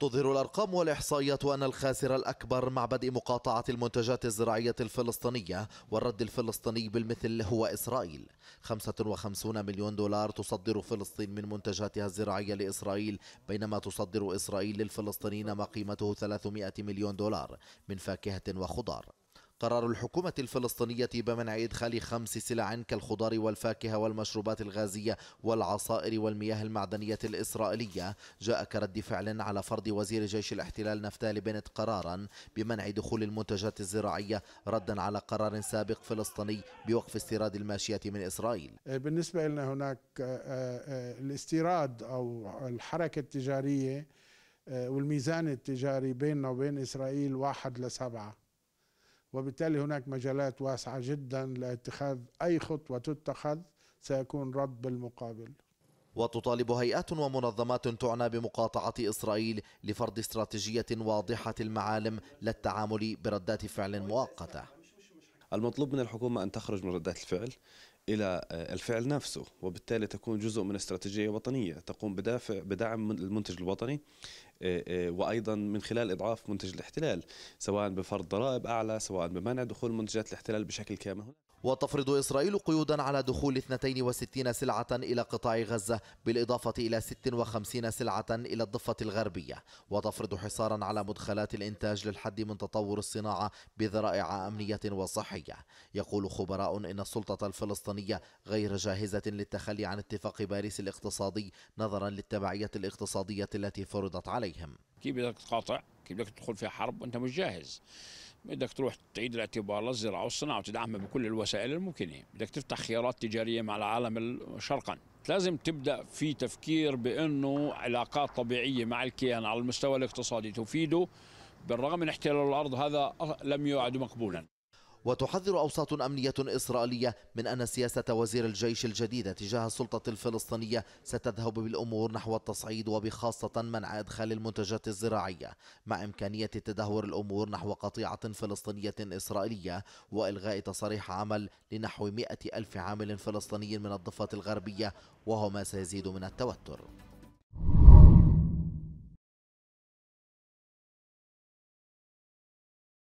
تظهر الأرقام والإحصائيات أن الخاسر الأكبر مع بدء مقاطعة المنتجات الزراعية الفلسطينية والرد الفلسطيني بالمثل هو إسرائيل 55 مليون دولار تصدر فلسطين من منتجاتها الزراعية لإسرائيل بينما تصدر إسرائيل للفلسطينيين ما قيمته 300 مليون دولار من فاكهة وخضار قرار الحكومة الفلسطينية بمنع إدخال خمس سلع كالخضار والفاكهة والمشروبات الغازية والعصائر والمياه المعدنية الإسرائيلية جاء كرد فعل على فرض وزير جيش الاحتلال نفتالي بنت قرارا بمنع دخول المنتجات الزراعية ردا على قرار سابق فلسطيني بوقف استيراد الماشية من إسرائيل آه، بالنسبة لنا هناك آه، آه، الاستيراد أو الحركة التجارية والميزان التجاري بيننا وبين إسرائيل واحد لسبعة وبالتالي هناك مجالات واسعة جدا لاتخاذ أي خطوة تتخذ سيكون رد بالمقابل وتطالب هيئات ومنظمات تعنى بمقاطعة إسرائيل لفرض استراتيجية واضحة المعالم للتعامل بردات فعل مؤقتة المطلوب من الحكومة أن تخرج من ردات الفعل الى آه، الفعل نفسه وبالتالي تكون جزء من استراتيجيه وطنيه تقوم بدافع بدعم المنتج الوطني آه، آه، وايضا من خلال اضعاف منتج الاحتلال سواء بفرض ضرائب اعلى سواء بمنع دخول منتجات الاحتلال بشكل كامل وتفرض إسرائيل قيودا على دخول 62 سلعة إلى قطاع غزة بالإضافة إلى 56 سلعة إلى الضفة الغربية وتفرض حصارا على مدخلات الإنتاج للحد من تطور الصناعة بذرائع أمنية وصحية يقول خبراء إن السلطة الفلسطينية البريطانية غير جاهزة للتخلي عن اتفاق باريس الاقتصادي نظرا للتبعية الاقتصادية التي فرضت عليهم كيف بدك تقاطع كيف بدك تدخل في حرب وانت مش جاهز بدك تروح تعيد الاعتبار للزراعه والصناعه وتدعمها بكل الوسائل الممكنه بدك تفتح خيارات تجاريه مع العالم شرقا لازم تبدا في تفكير بانه علاقات طبيعيه مع الكيان على المستوى الاقتصادي تفيده بالرغم من احتلال الارض هذا لم يعد مقبولا وتحذر أوساط أمنية إسرائيلية من أن سياسة وزير الجيش الجديدة تجاه السلطة الفلسطينية ستذهب بالأمور نحو التصعيد وبخاصة منع إدخال المنتجات الزراعية مع إمكانية تدهور الأمور نحو قطيعة فلسطينية إسرائيلية وإلغاء تصاريح عمل لنحو مئة ألف عامل فلسطيني من الضفة الغربية وهو ما سيزيد من التوتر